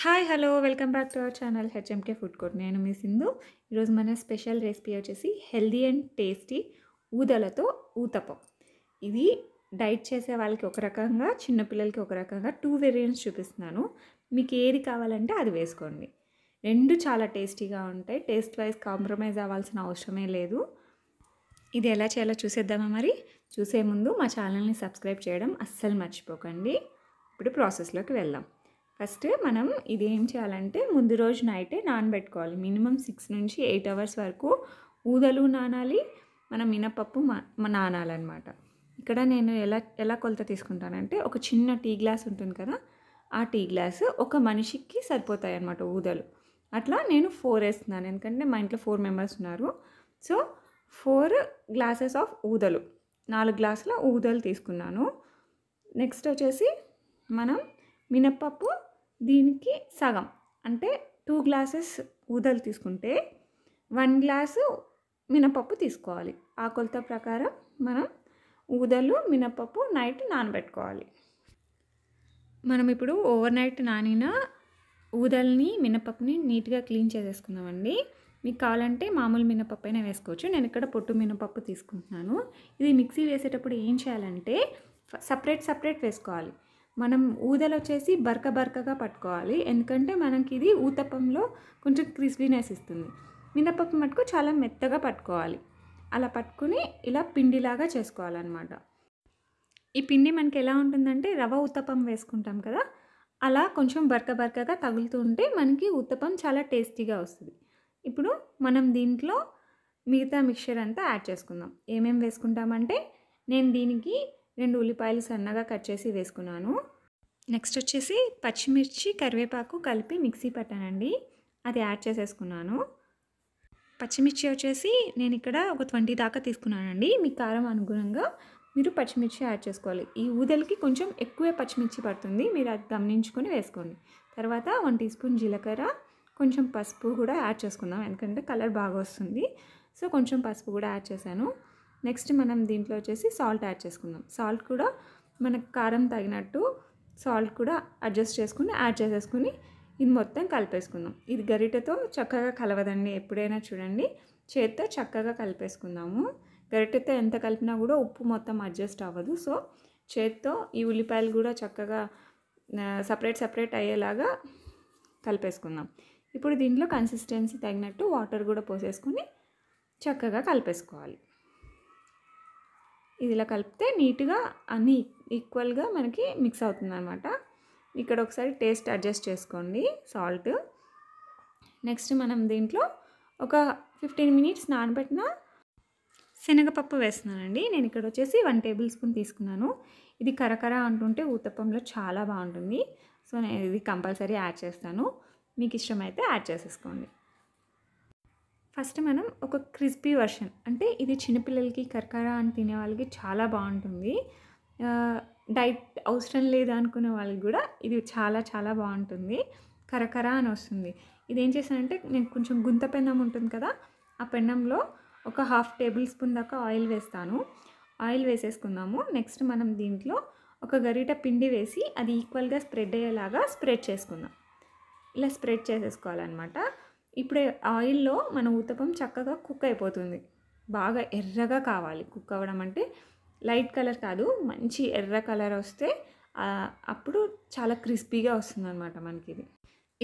hi hello welcome back to our channel HMK food court నేను మీ సింధు ఈరోజు మన స్పెషల్ రెసిపీ వచ్చేసి హెల్దీ అండ్ టేస్టీ ఊదలతో ఊతపం ఇది డైట్ చేసే వాళ్ళకి ఒక రకంగా చిన్నపిల్లలకి ఒక రకంగా టూ వేరియంట్స్ చూపిస్తున్నాను మీకు ఏది కావాలంటే అది వేసుకోండి రెండు చాలా టేస్టీగా ఉంటాయి టేస్ట్ వైజ్ కాంప్రమైజ్ అవ్వాల్సిన అవసరమే లేదు ఇది ఎలా చేయాలో చూసేద్దామా మరి చూసే ముందు మా ఛానల్ని సబ్స్క్రైబ్ చేయడం అస్సలు మర్చిపోకండి ఇప్పుడు ప్రాసెస్లోకి వెళ్దాం ఫస్ట్ మనం ఇది ఏం చేయాలంటే ముందు రోజు నైటే నానబెట్టుకోవాలి మినిమం సిక్స్ నుంచి ఎయిట్ అవర్స్ వరకు ఊదలు నానాలి మన మినపప్పు నానాలన్నమాట ఇక్కడ నేను ఎలా ఎలా కొలత తీసుకుంటానంటే ఒక చిన్న టీ గ్లాస్ ఉంటుంది కదా ఆ టీ గ్లాస్ ఒక మనిషికి సరిపోతాయి అన్నమాట ఊదలు అట్లా నేను ఫోర్ వేస్తున్నాను ఎందుకంటే మా ఇంట్లో ఫోర్ మెంబర్స్ ఉన్నారు సో ఫోర్ గ్లాసెస్ ఆఫ్ ఊదలు నాలుగు గ్లాసుల ఊదలు తీసుకున్నాను నెక్స్ట్ వచ్చేసి మనం మినపప్పు దీనికి సగం అంటే టూ గ్లాసెస్ ఊదలు తీసుకుంటే వన్ గ్లాసు మినపప్పు తీసుకోవాలి ఆ కొలత ప్రకారం మనం ఊదలు మినపప్పు నైట్ నానబెట్టుకోవాలి మనం ఇప్పుడు ఓవర్ నైట్ నానిన ఊదల్ని మినపప్పుని నీట్గా క్లీన్ చేసేసుకుందామండి మీకు కావాలంటే మామూలు మినపప్పు అయినా వేసుకోవచ్చు నేను ఇక్కడ పొట్టు మినపప్పు తీసుకుంటున్నాను ఇది మిక్సీ వేసేటప్పుడు ఏం చేయాలంటే సపరేట్ సపరేట్ వేసుకోవాలి మనం ఊదలు వచ్చేసి బర్క బర్కగా పట్టుకోవాలి ఎందుకంటే మనకి ఇది ఊతప్పంలో కొంచెం క్రిస్పీనెస్ ఇస్తుంది మినపప్పు మటుకు చాలా మెత్తగా పట్టుకోవాలి అలా పట్టుకుని ఇలా పిండిలాగా చేసుకోవాలన్నమాట ఈ పిండి మనకి ఎలా ఉంటుందంటే రవ ఉత్తపం వేసుకుంటాం కదా అలా కొంచెం బర్క బర్కగా తగులుతూ ఉంటే మనకి ఉత్తపం చాలా టేస్టీగా వస్తుంది ఇప్పుడు మనం దీంట్లో మిగతా మిక్చర్ అంతా యాడ్ చేసుకుందాం ఏమేమి వేసుకుంటామంటే నేను దీనికి రెండు ఉల్లిపాయలు సన్నగా కట్ చేసి వేసుకున్నాను నెక్స్ట్ వచ్చేసి పచ్చిమిర్చి కరివేపాకు కలిపి మిక్సీ పట్టానండి అది యాడ్ చేసేసుకున్నాను పచ్చిమిర్చి వచ్చేసి నేను ఇక్కడ ఒక ట్వంటీ దాకా తీసుకున్నానండి మీ కారం అనుగుణంగా మీరు పచ్చిమిర్చి యాడ్ చేసుకోవాలి ఈ ఊదలకి కొంచెం ఎక్కువే పచ్చిమిర్చి పడుతుంది మీరు అది గమనించుకొని వేసుకోండి తర్వాత వన్ టీ స్పూన్ జీలకర్ర కొంచెం పసుపు కూడా యాడ్ చేసుకుందాం ఎందుకంటే కలర్ బాగా వస్తుంది సో కొంచెం పసుపు కూడా యాడ్ చేశాను నెక్స్ట్ మనం దీంట్లో వచ్చేసి సాల్ట్ యాడ్ చేసుకుందాం సాల్ట్ కూడా మనకు కారం తగినట్టు సాల్ట్ కూడా అడ్జస్ట్ చేసుకుని యాడ్ చేసేసుకుని ఇది మొత్తం కలిపేసుకుందాం ఇది గరిటెతో చక్కగా కలవదండి ఎప్పుడైనా చూడండి చేత్తో చక్కగా కలిపేసుకుందాము గరిటెతో ఎంత కలిపినా కూడా ఉప్పు మొత్తం అడ్జస్ట్ అవ్వదు సో చేత్తో ఈ ఉల్లిపాయలు కూడా చక్కగా సపరేట్ సపరేట్ అయ్యేలాగా కలిపేసుకుందాం ఇప్పుడు దీంట్లో కన్సిస్టెన్సీ తగినట్టు వాటర్ కూడా పోసేసుకుని చక్కగా కలిపేసుకోవాలి ఇదిలా కలిపితే నీట్గా అన్ని ఈక్వల్గా మనకి మిక్స్ అవుతుంది అనమాట ఇక్కడ ఒకసారి టేస్ట్ అడ్జస్ట్ చేసుకోండి సాల్ట్ నెక్స్ట్ మనం దీంట్లో ఒక ఫిఫ్టీన్ మినిట్స్ నానబెట్టిన శనగపప్పు వేస్తున్నానండి నేను ఇక్కడ వచ్చేసి వన్ టేబుల్ స్పూన్ తీసుకున్నాను ఇది కరకర అంటుంటే ఊతప్పంలో చాలా బాగుంటుంది సో నేను ఇది కంపల్సరీ యాడ్ చేస్తాను మీకు ఇష్టమైతే యాడ్ చేసేసుకోండి ఫస్ట్ మనం ఒక క్రిస్పీ వర్షన్ అంటే ఇది చిన్నపిల్లలకి కరకర అని తినే వాళ్ళకి చాలా బాగుంటుంది డైట్ అవసరం లేదనుకునే అనుకునే వాళ్ళకి కూడా ఇది చాలా చాలా బాగుంటుంది కరకర అని వస్తుంది ఇది ఏం చేశానంటే నేను కొంచెం గుంత పెన్నం ఉంటుంది కదా ఆ పెన్నంలో ఒక హాఫ్ టేబుల్ స్పూన్ దాకా ఆయిల్ వేస్తాను ఆయిల్ వేసేసుకుందాము నెక్స్ట్ మనం దీంట్లో ఒక గరిట పిండి వేసి అది ఈక్వల్గా స్ప్రెడ్ అయ్యేలాగా స్ప్రెడ్ చేసుకుందాం ఇలా స్ప్రెడ్ చేసేసుకోవాలన్నమాట ఇప్పుడే ఆయిల్లో మన ఊతపం చక్కగా కుక్ అయిపోతుంది బాగా ఎర్రగా కావాలి కుక్ అవ్వడం అంటే లైట్ కలర్ కాదు మంచి ఎర్ర కలర్ వస్తే అప్పుడు చాలా క్రిస్పీగా వస్తుంది అనమాట మనకి ఇది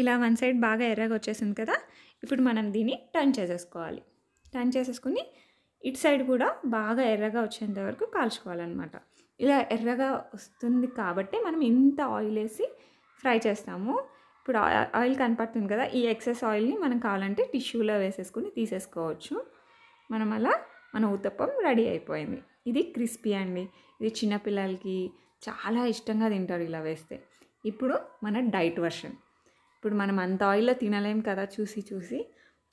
ఇలా వన్ సైడ్ బాగా ఎర్రగా వచ్చేసింది కదా ఇప్పుడు మనం దీన్ని టర్న్ చేసేసుకోవాలి టర్న్ చేసేసుకుని ఇటు సైడ్ కూడా బాగా ఎర్రగా వచ్చేంత వరకు కాల్చుకోవాలన్నమాట ఇలా ఎర్రగా వస్తుంది కాబట్టి మనం ఇంత ఆయిల్ వేసి ఫ్రై చేస్తాము ఇప్పుడు ఆయిల్ కనపడుతుంది కదా ఈ ఎక్సెస్ ఆయిల్ని మనం కావాలంటే టిష్యూలో వేసేసుకుని తీసేసుకోవచ్చు మనం అలా మన ఉతప్పం రెడీ అయిపోయింది ఇది క్రిస్పీ అండి ఇది చిన్నపిల్లలకి చాలా ఇష్టంగా తింటారు ఇలా వేస్తే ఇప్పుడు మన డైట్ వర్షన్ ఇప్పుడు మనం అంత ఆయిల్లో తినలేం కదా చూసి చూసి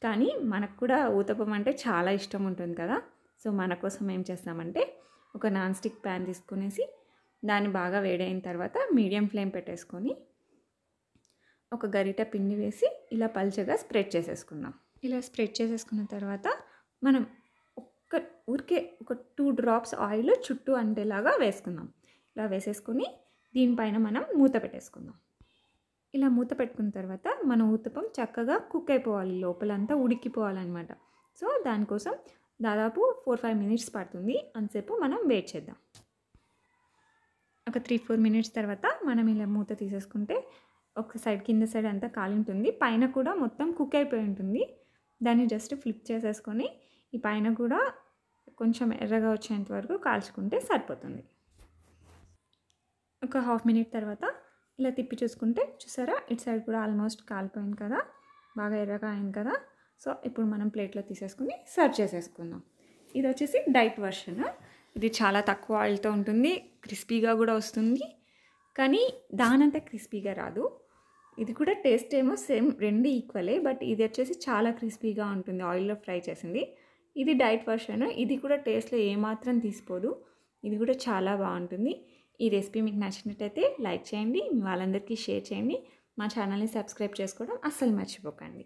కానీ మనకు కూడా ఊతపం అంటే చాలా ఇష్టం ఉంటుంది కదా సో మన కోసం ఏం చేస్తామంటే ఒక నాన్ స్టిక్ ప్యాన్ తీసుకునేసి దాన్ని బాగా వేడైన తర్వాత మీడియం ఫ్లేమ్ పెట్టేసుకొని ఒక గరిట పిండి వేసి ఇలా పల్చగా స్ప్రెడ్ చేసేసుకుందాం ఇలా స్ప్రెడ్ చేసేసుకున్న తర్వాత మనం ఒక్క ఊరికే ఒక టూ డ్రాప్స్ ఆయిల్ చుట్టూ అంటేలాగా వేసుకుందాం ఇలా వేసేసుకొని దీనిపైన మనం మూత పెట్టేసుకుందాం ఇలా మూత పెట్టుకున్న తర్వాత మన ఊతపం చక్కగా కుక్ అయిపోవాలి లోపలంతా ఉడికిపోవాలన్నమాట సో దానికోసం దాదాపు ఫోర్ ఫైవ్ మినిట్స్ పడుతుంది అంతసేపు మనం వెయిట్ చేద్దాం ఒక త్రీ ఫోర్ మినిట్స్ తర్వాత మనం ఇలా మూత తీసేసుకుంటే ఒక సైడ్ కింద సైడ్ అంతా కాలి ఉంటుంది పైన కూడా మొత్తం కుక్ అయిపోయి ఉంటుంది దాన్ని జస్ట్ ఫ్లిప్ చేసేసుకొని ఈ పైన కూడా కొంచెం ఎర్రగా వచ్చేంత వరకు కాల్చుకుంటే సరిపోతుంది ఒక హాఫ్ మినిట్ తర్వాత ఇలా తిప్పి చూసుకుంటే చూసారా ఇటు సైడ్ కూడా ఆల్మోస్ట్ కాలిపోయింది కదా బాగా ఎర్రగా అయింది కదా సో ఇప్పుడు మనం ప్లేట్లో తీసేసుకుని సర్వ్ చేసేసుకుందాం ఇది వచ్చేసి డైట్ వర్షన్ ఇది చాలా తక్కువ ఆయిల్తో ఉంటుంది క్రిస్పీగా కూడా వస్తుంది కానీ దానంత క్రిస్పీగా రాదు ఇది కూడా టేస్ట్ ఏమో సేమ్ రెండు ఈక్వలే బట్ ఇది వచ్చేసి చాలా క్రిస్పీగా ఉంటుంది ఆయిల్లో ఫ్రై చేసింది ఇది డైట్ వర్షన్ ఇది కూడా టేస్ట్లో ఏమాత్రం తీసిపోదు ఇది కూడా చాలా బాగుంటుంది ఈ రెసిపీ మీకు నచ్చినట్టయితే లైక్ చేయండి వాళ్ళందరికీ షేర్ చేయండి మా ఛానల్ని సబ్స్క్రైబ్ చేసుకోవడం అస్సలు మర్చిపోకండి